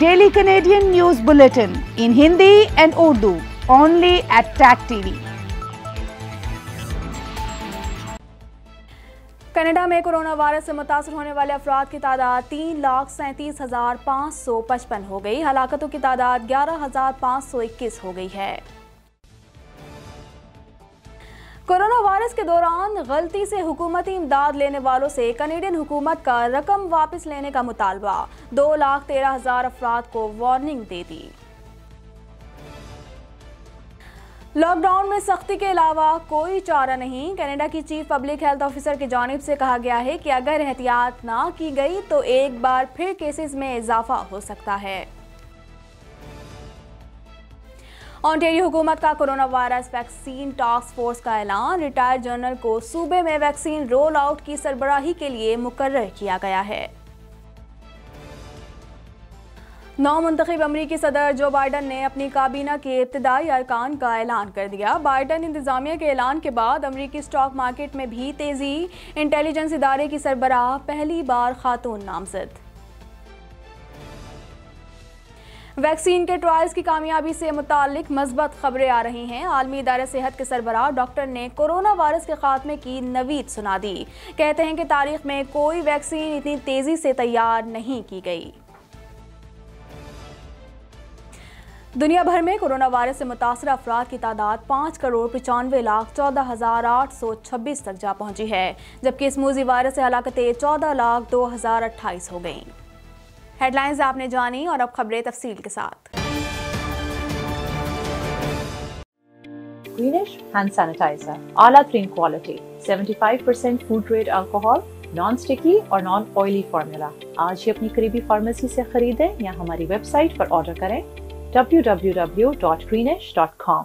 daily Canadian news bulletin in Hindi and Urdu only at Tag TV Canada में corona virus से मुतासर होने वाले अफराद की तादाद तीन लाख सैंतीस हज़ार पाँच सौ पचपन हो गई हलाकतों की तादाद ग्यारह हज़ार पाँच सौ इक्कीस हो गई है कोरोना वायरस के दौरान गलती से हुकूमती इमदाद लेने वालों से कनेडियन हुकूमत का रकम वापस लेने का मुतालबा दो लाख तेरह हज़ार अफराद को वार्निंग दे दी लॉकडाउन में सख्ती के अलावा कोई चारा नहीं कनाडा की चीफ पब्लिक हेल्थ ऑफिसर की जानब से कहा गया है कि अगर एहतियात ना की गई तो एक बार फिर केसेस में इजाफा हो सकता है ऑनटेरियो हुकूमत का corona virus vaccine task force का ऐलान रिटायर्ड जनरल को सूबे में वैक्सीन रोल आउट की सरबराही के लिए मुकर किया गया है नौ मंतखब अमरीकी सदर जो बाइडन ने अपनी काबीना के इब्तदाई अरकान का ऐलान कर दिया बाइडन इंतजामिया के ऐलान के बाद अमरीकी स्टॉक मार्केट में भी तेज़ी इंटेलिजेंस इदारे की सरबराह पहली बार खातून नामजद वैक्सीन के ट्रायल्स की कामयाबी से मुतक मस्बत खबरें आ रही हैं आलमी इदार सेहत के सरबराह डॉक्टर ने कोरोना वायरस के खात्मे की नवीद सुना दी कहते हैं कि तारीख में कोई वैक्सीन इतनी तेज़ी से तैयार नहीं की गई दुनिया भर में कोरोना वायरस से मुतासर अफराद की तादाद पाँच करोड़ पचानवे लाख चौदह हज़ार आठ सौ छब्बीस तक जा पहुंची है जबकि इस मूजी वायरस से हलाकतें चौदह लाख दो हज़ार अट्ठाईस हो गईं हेडलाइंस आपने जानी और अब खबरें तफसील के साथ Greenish hand sanitizer, Ala 3 quality, 75% food grade alcohol, non sticky और नॉन ऑयली फार्मूला आज ही अपनी करीबी फार्मेसी से खरीदें या हमारी वेबसाइट पर ऑर्डर करें www.greenish.com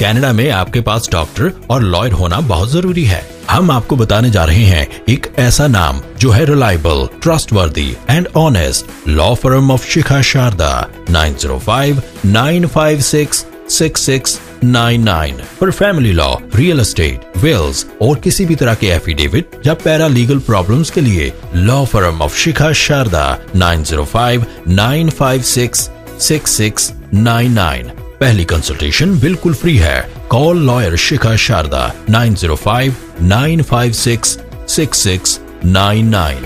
कनाडा में आपके पास डॉक्टर और लॉयर होना बहुत जरूरी है हम आपको बताने जा रहे हैं एक ऐसा नाम जो है reliable trustworthy and honest law firm of Shikha Sharda 9059566699 for family law real estate wills और किसी भी तरह के एफिडेविट या पैरा लीगल प्रॉब्लम्स के लिए law firm of Shikha Sharda 9059566699 पहली कंसल्टेशन बिल्कुल फ्री है call lawyer Shikha Sharda nine zero five nine five six six six nine nine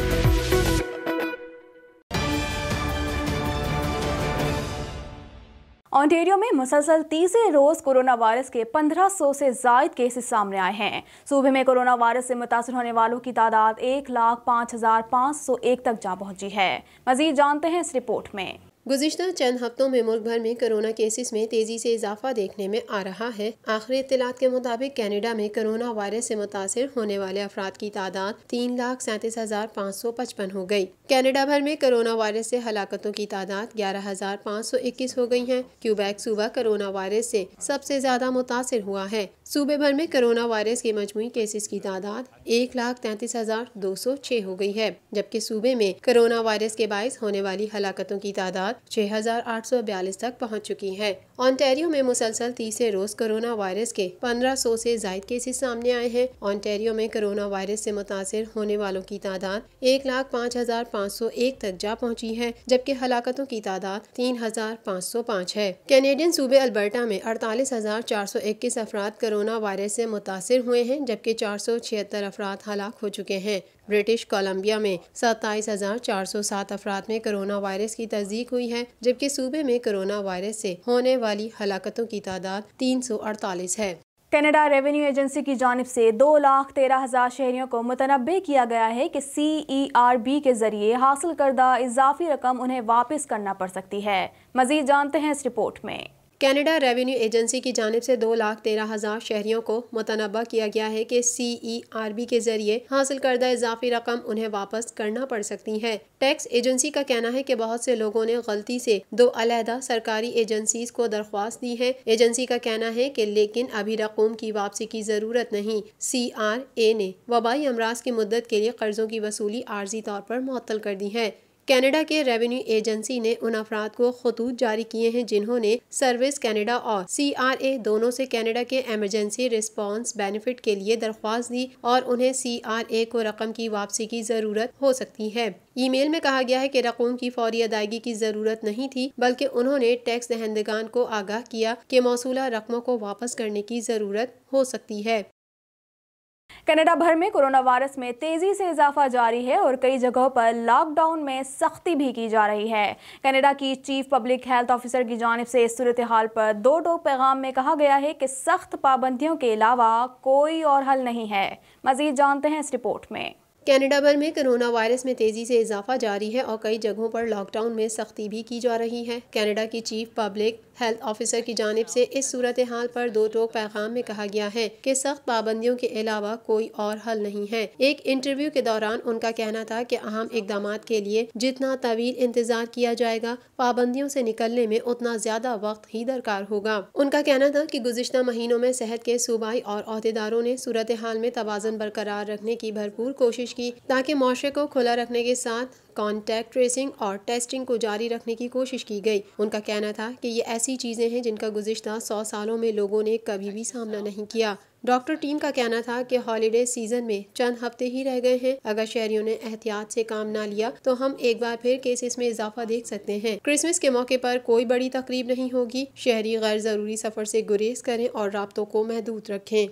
Ontario में मुसलसल तीसरे रोज कोरोना वायरस के 1500 से जायद केसेस सामने आए हैं सूबे में कोरोना वायरस से मुतासर होने वालों की तादाद एक लाख पाँच हजार पाँच सौ एक तक जा पहुंची है मजीद जानते हैं इस रिपोर्ट में गुजशत चंद हफ्तों में मुल्क भर में कोरोना केसेस में तेजी से इजाफा देखने में आ रहा है आखिरी इतलात के मुताबिक कनाडा में कोरोना वायरस से मुतासर होने वाले अफराद की तादाद तीन लाख सैंतीस हजार पाँच सौ पचपन हो गई कनाडा भर में कोरोना वायरस से हलाकतों की तादाद ग्यारह हजार पाँच सौ इक्कीस हो गई है क्यूबैक सूबा कोरोना वायरस से सबसे ज्यादा मुतासर हुआ है सूबे भर में कोरोना वायरस के मजमू केसेस की तादाद एक लाख तैंतीस हजार दो सौ छह हो गई है जबकि सूबे में कोरोना वायरस के बायस होने वाली हलाकतों की तादाद 6842 तक पहुंच चुकी है ऑन्टेरियो में मुसलसल तीसरे रोज कोरोना वायरस के 1500 से जायद केसेज सामने आए हैं ऑन्टेरियो में कोरोना वायरस से मुतासर होने वालों की तादाद एक लाख पाँच हजार पाँच सौ एक तक जा पहुंची है जबकि हलाकतों की तादाद तीन हजार पाँच सौ पाँच है कैनेडियन सूबे अल्बर्टा में अड़तालीस हजार चार सौ इक्कीस अफराद कोरोना वायरस ऐसी मुतासर हुए हैं जबकि चार सौ छिहत्तर अफराद हलाक हो चुके हैं ब्रिटिश कोलंबिया में सत्ताईस हजार चार सौ सात अफराद में कोरोना वायरस की तस्दीक हुई है जबकि सूबे में कोरोना वायरस से होने वाली हलाकतों की तादाद तीन सौ अड़तालीस है कनाडा रेवेन्यू एजेंसी की जानब से दो लाख तेरह हज़ार शहरियों को मुतनबे किया गया है कि सी ई आर बी के ज़रिए हासिल करदा इजाफी रकम उन्हें वापस करना पड़ सकती है मज़ीद जानते हैं इस रिपोर्ट में कनाडा रेवेन्यू एजेंसी की जानब से दो लाख तेरह हज़ार शहरियों को मुतनबा किया गया है कि सी ई आर बी के जरिए हासिल करदा इजाफी रकम उन्हें वापस करना पड़ सकती है टैक्स एजेंसी का कहना है कि बहुत से लोगों ने गलती से दो अलहदा सरकारी एजेंसीज को दरख्वास्त दी है एजेंसी का कहना है कि लेकिन अभी रकूम की वापसी की ज़रूरत नहीं सी आर ए ने वबाई अमराज की मदद के लिए कर्जों की वसूली आर्जी तौर पर मुतल कर दी है कनाडा के रेवेन्यू एजेंसी ने उन अफराद को खतूत जारी किए हैं जिन्होंने सर्विस कनाडा और सीआरए दोनों से कनाडा के एमरजेंसी रिस्पांस बेनिफिट के लिए दरख्वास्त दी और उन्हें सीआरए को रकम की वापसी की ज़रूरत हो सकती है ईमेल में कहा गया है कि रकूम की फौरी अदायगी की ज़रूरत नहीं थी बल्कि उन्होंने टैक्स दहंदगान को आगाह किया कि मौसू रकमों को वापस करने की ज़रूरत हो सकती है कनाडा भर में कोरोना वायरस में तेजी से इजाफा जारी है और कई जगहों पर लॉकडाउन में सख्ती भी की जा रही है कनाडा की चीफ पब्लिक हेल्थ ऑफिसर की जानब से इस सूरत हाल पर दो दो पैगाम में कहा गया है कि सख्त पाबंदियों के अलावा कोई और हल नहीं है मजीद जानते हैं इस रिपोर्ट में कैनेडा भर में कोरोना वायरस में तेज़ी से इजाफा जारी है और कई जगहों पर लॉकडाउन में सख्ती भी की जा रही है कैनेडा की चीफ पब्लिक हेल्थ ऑफिसर की जानब से इस सूरत हाल पर दो टोक पैगाम में कहा गया है कि सख्त पाबंदियों के अलावा कोई और हल नहीं है एक इंटरव्यू के दौरान उनका कहना था कि अहम इकदाम के लिए जितना तवील इंतजार किया जाएगा पाबंदियों से निकलने में उतना ज्यादा वक्त ही दरकार होगा उनका कहना था कि गुजशत महीनों में सेहत के सूबाई और अहदेदारों ने सूरत हाल में तोज़न बरकरार रखने की भरपूर कोशिश की ताकि माशरे को खुला रखने के साथ कॉन्टैक्ट ट्रेसिंग और टेस्टिंग को जारी रखने की कोशिश की गई उनका कहना था कि ये ऐसी चीज़ें हैं जिनका गुजशत सौ सालों में लोगों ने कभी भी सामना नहीं किया डॉक्टर टीम का कहना था कि हॉलीडे सीजन में चंद हफ्ते ही रह गए हैं अगर शहरियों ने एहतियात से काम ना लिया तो हम एक बार फिर केसेस में इजाफा देख सकते हैं क्रिसमस के मौके पर कोई बड़ी तकरीब नहीं होगी शहरी गैर जरूरी सफर से गुरेज करें और रबतों को महदूद रखें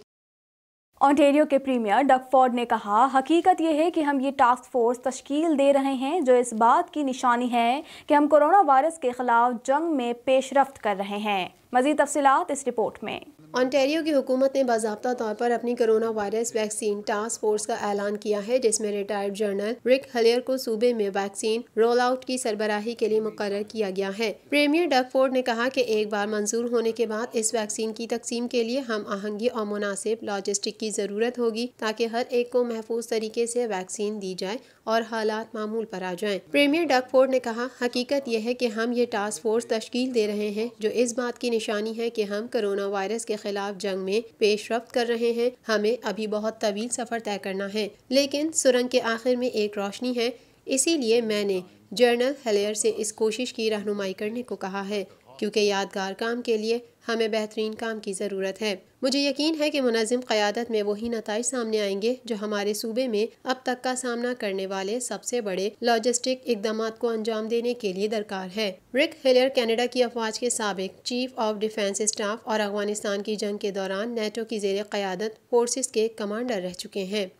ऑन्टेरियो के प्रीमियर फोर्ड ने कहा हकीकत यह है कि हम ये टास्क फोर्स तश्कील दे रहे हैं जो इस बात की निशानी है कि हम कोरोना वायरस के खिलाफ जंग में पेशरफ कर रहे हैं मजीद तफसलत इस रिपोर्ट में ऑनटेरियो की हुकूमत ने बाबा तौर पर अपनी corona virus vaccine task force का ऐलान किया है जिसमें रिटायर्ड जनरल रिक हलियर को सूबे में वैक्सीन रोल आउट की सरबराही के लिए मुकर किया गया है प्रीमियर डगफोर्ड ने कहा कि एक बार मंजूर होने के बाद इस वैक्सीन की तकसीम के लिए हम आहंगी और मुनासिब लॉजिस्टिक की ज़रूरत होगी ताकि हर एक को महफूज तरीके ऐसी वैक्सीन दी जाए और हालात मामूल पर आ जाए प्रीमियर डगफोर्ड ने कहा हकीकत यह है की हम ये टास्क फोर्स तश्कील दे रहे हैं जो इस बात की निशानी है की हम कोरोना वायरस के खिलाफ जंग में पेशरफ कर रहे हैं हमें अभी बहुत तवील सफ़र तय करना है लेकिन सुरंग के आखिर में एक रोशनी है इसीलिए मैंने जर्नल हेलियर से इस कोशिश की रहनुमाई करने को कहा है क्योंकि यादगार काम के लिए हमें बेहतरीन काम की ज़रूरत है मुझे यकीन है कि मुनज़म क़्यादत में वही नतज सामने आएंगे जो हमारे सूबे में अब तक का सामना करने वाले सबसे बड़े लॉजिस्टिक इकदाम को अंजाम देने के लिए दरकार है रिक हिलर कैनेडा की अफवाज के सबक चीफ ऑफ डिफेंस स्टाफ और अफगानिस्तान की जंग के दौरान नेटो की जेर क़्यादत फोर्स के कमांडर रह चुके हैं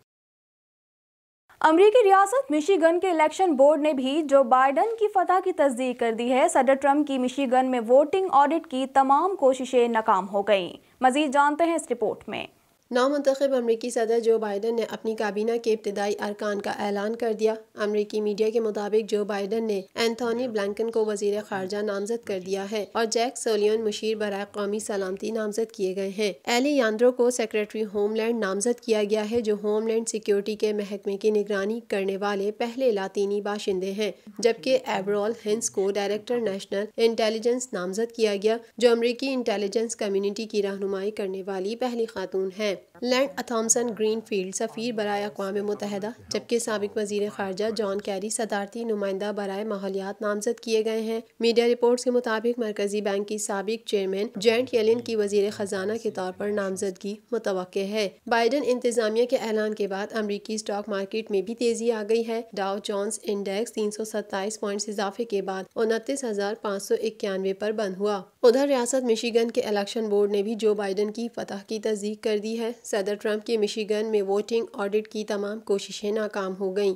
अमरीकी रियासत मिशीगन के इलेक्शन बोर्ड ने भी जो बाइडन की फतह की तस्दीक कर दी है सदर ट्रम्प की मिशीगन में वोटिंग ऑडिट की तमाम कोशिशें नाकाम हो गईं मजीद जानते हैं इस रिपोर्ट में मंतखब अमरीकी सदर जो बाइडन ने अपनी काबीना के इब्तदाई अरकान का ऐलान कर दिया अमरीकी मीडिया के मुताबिक जो बाइडन ने एंथोनी ब्लैंकन को वजीर खारजा नामजद कर दिया है और जैक सोलियन मुशीर बरए कौमी सलामती नामजद किए गए हैं एली यांद्रो को सेक्रेटरी होमलैंड नामजद किया गया है जो होमलैंड सिक्योरिटी के महकमे की निगरानी करने वाले पहले लातीनी बाशिंदे हैं जबकि एबरॉल हिंस को डायरेक्टर नेशनल इंटेलिजेंस नामजद किया गया जो अमरीकी इंटेलिजेंस कम्यूनिटी की रहनुमाई करने वाली पहली खातून है लैंड अथामसन ग्रीन फील्ड सफ़ीर बरए अकवा मुतहद जबकि सबक वजीर खारजा जॉन कैरी सदारती नुमाइंदा बरए माहौलियात नामजद किए गए हैं मीडिया रिपोर्ट के मुताबिक मरकजी बैंक की सबक चेयरमैन जेंट येलिन की वजीर खजाना के तौर पर नामजदगी मुतव है बाइडन इंतजामिया के ऐलान के बाद अमरीकी स्टॉक मार्केट में भी तेजी आ गई है डाउ जॉन्स इंडेक्स तीन सौ सत्ताईस पॉइंट इजाफे के बाद उनतीस हजार पाँच सौ इक्यानवे पर बंद हुआ उधर रियासत मिशीगन के इलेक्शन बोर्ड ने भी जो बाइडन की फतह की तस्दीक कर दी है है सदर ट्रंप की मिशिगन में वोटिंग ऑडिट की तमाम कोशिशें नाकाम हो गईं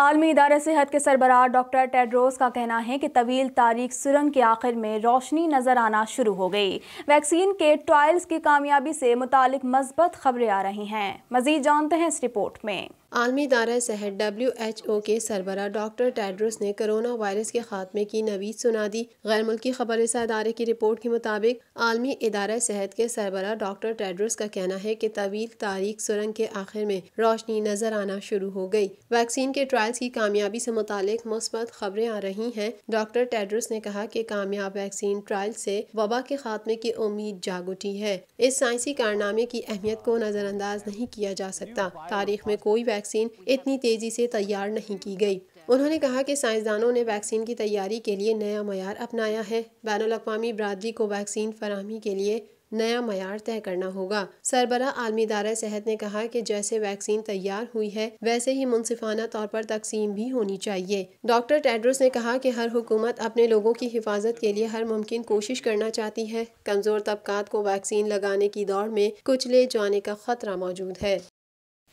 आलमी इदार सेहत के सरबराह डॉक्टर टेड्रोस का कहना है कि तवील तारीख सुरंग के आखिर में रोशनी नज़र आना शुरू हो गई वैक्सीन के ट्रायल्स की कामयाबी से मुतल मजबत खबरें आ रही हैं मज़ीद जानते हैं इस रिपोर्ट में आलमी दारा सेहत डब्ल्यू एच ओ के सरबरा डॉक्टर टेड्रोस ने कोरोना वायरस के खात्मे की नवीद सुना दी गैर मुल्की खबर अदारे की रिपोर्ट के मुताबिक आलमी इदारा सेहत के सरबरा डॉक्टर टेड्रोस का कहना है कि तवील तारीख सुरंग के आखिर में रोशनी नजर आना शुरू हो गई वैक्सीन के ट्रायल्स की कामयाबी से मुतालिक मुस्बत खबरें आ रही हैं डॉक्टर टेड्रोस ने कहा कि कामयाब वैक्सीन ट्रायल से वबा के खात्मे की उम्मीद जाग उठी है इस साइंसी कारनामे की अहमियत को नजरअंदाज नहीं किया जा सकता तारीख में कोई वैक्सीन इतनी तेज़ी से तैयार नहीं की गई उन्होंने कहा कि साइंसदानों ने वैक्सीन की तैयारी के लिए नया मैार अपनाया है बैन अवी बरदरी को वैक्सीन फरहमी के लिए नया मैार तय करना होगा सरबरा आलमी दारा सेहत ने कहा कि जैसे वैक्सीन तैयार हुई है वैसे ही मुनसिफाना तौर पर तकसीम भी होनी चाहिए डॉक्टर टेड्रोस ने कहा कि हर हुकूमत अपने लोगों की हिफाजत के लिए हर मुमकिन कोशिश करना चाहती है कमज़ोर तबकात को वैक्सीन लगाने की दौड़ में कुचले जाने का खतरा मौजूद है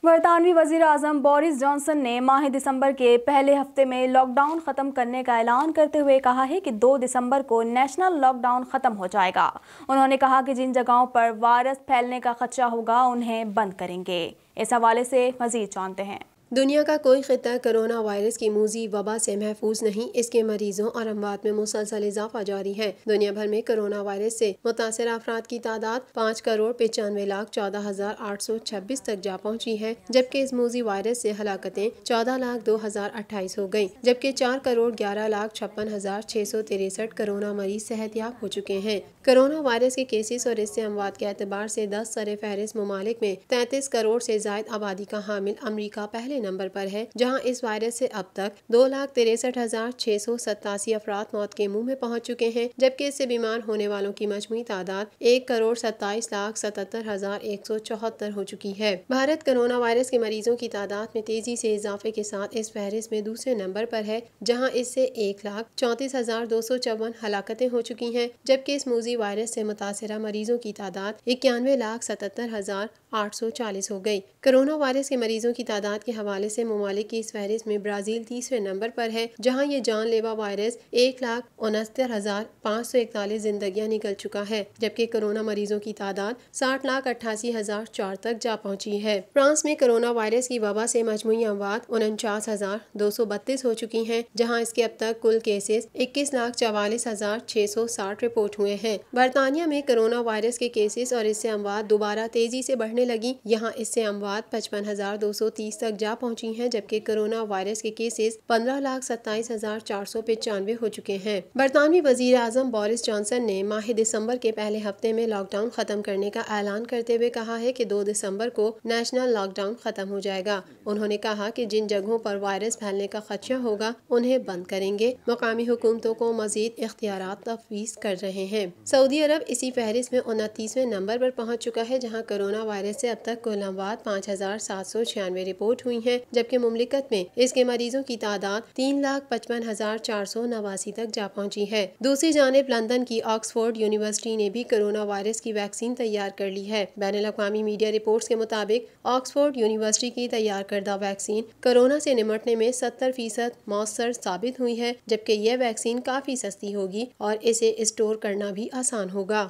बरतानवी वजीर अजम बोरिस जॉनसन ने माह दिसंबर के पहले हफ्ते में लॉकडाउन ख़त्म करने का ऐलान करते हुए कहा है कि 2 दिसंबर को नेशनल लॉकडाउन ख़त्म हो जाएगा उन्होंने कहा कि जिन जगहों पर वायरस फैलने का खदशा होगा उन्हें बंद करेंगे इस हवाले से मजीद जानते हैं दुनिया का कोई खिता कोरोना वायरस की मूजी वबा से महफूज नहीं इसके मरीजों और अमवात में मुसलसल इजाफा जारी है दुनिया भर में कोरोना वायरस से मुतासर अफराद की तादाद पाँच करोड़ पचानवे लाख चौदह हजार आठ सौ छब्बीस तक जा पहुँची है जबकि इस मूजी वायरस से हलाकतें चौदह लाख दो हजार अट्ठाईस हो गयी जबकि चार करोड़ ग्यारह लाख छप्पन हजार छह सौ तिरसठ कोरोना मरीज सेहतियाब हो चुके हैं कोरोना वायरस के केसेस और इससे अमवात के एतबार से दस सर फहरिस्त ममालिक में तैतीस करोड़ से जायद आबादी का हामिल अमरीका पहले दूसरे नंबर पर है जहां इस वायरस से अब तक दो लाख तिरसठ हजार छह सौ सतासी अफराद मौत के मुंह में पहुंच चुके हैं जबकि इससे बीमार होने वालों की मजमू तादाद एक करोड़ सत्ताईस लाख सतहत्तर हजार एक सौ चौहत्तर हो चुकी है भारत कोरोना वायरस के मरीजों की तादाद में तेजी से इजाफे के साथ इस फहरिस्त में दूसरे नंबर पर है जहाँ इससे एक लाख चौंतीस हजार दो सौ चौवन हलाकतें हो चुकी हैं जबकि इस मोजी वायरस से मुतासरा मरीजों की तादाद इक्यानवे लाख सतहत्तर हजार आठ सौ चालीस हो गई कोरोना वायरस के मरीजों की तादाद के हवाले हवाले से ममालिक की इस फहरिस्त में ब्राज़ील तीसरे नंबर पर है जहाँ ये जानलेवा वायरस एक लाख उनहत्तर हज़ार पाँच सौ इकतालीस जिंदगियाँ निकल चुका है जबकि कोरोना मरीजों की तादाद साठ लाख अट्ठासी हज़ार चार तक जा पहुँची है फ्रांस में कोरोना वायरस की वबा से मजमू अमवात उनचास हज़ार दो सौ बत्तीस हो चुकी हैं जहाँ इसके अब तक कुल केसेस इक्कीस लाख चवालीस हज़ार छह सौ साठ रिपोर्ट हुए हैं बरतानिया में कोरोना वायरस के केसेस और इससे अमवात दोबारा तेजी से बढ़ने लगी यहाँ इससे अमवात पचपन हजार दो सौ तीस तक जा पहुंची हैं जबकि कोरोना वायरस के केसेस पंद्रह लाख सत्ताईस हजार चार सौ पचानवे हो चुके हैं बरतानवी वजीर आजम बोरिस जॉनसन ने माह दिसंबर के पहले हफ्ते में लॉकडाउन खत्म करने का ऐलान करते हुए कहा है की दो दिसम्बर को नेशनल लॉकडाउन खत्म हो जाएगा उन्होंने कहा की जिन जगहों पर वायरस फैलने का खदशा होगा उन्हें बंद करेंगे मकामी हुकूमतों को मजीद इख्तियार तफवीज कर रहे हैं सऊदी अरब इसी फहरिस्त में उनतीसवें नंबर पर पहुंच चुका है जहां कोरोना वायरस से अब तक कुल अमवात पाँच हजार सात सौ छियानवे रिपोर्ट हुई है जबकि मुमलिकत में इसके मरीजों की तादाद तीन लाख पचपन हजार चार सौ नवासी तक जा पहुँची है दूसरी जानब लंदन की ऑक्सफोर्ड यूनिवर्सिटी ने भी कोरोना वायरस की वैक्सीन तैयार कर ली है बैन अवी मीडिया रिपोर्ट के मुताबिक ऑक्सफोर्ड यूनिवर्सिटी की तैयार करदा वैक्सीन कोरोना से निमटने में सत्तर फीसद मौसर साबित हुई है जबकि यह वैक्सीन काफ़ी सस्ती होगी और इसे स्टोर करना भी आसान होगा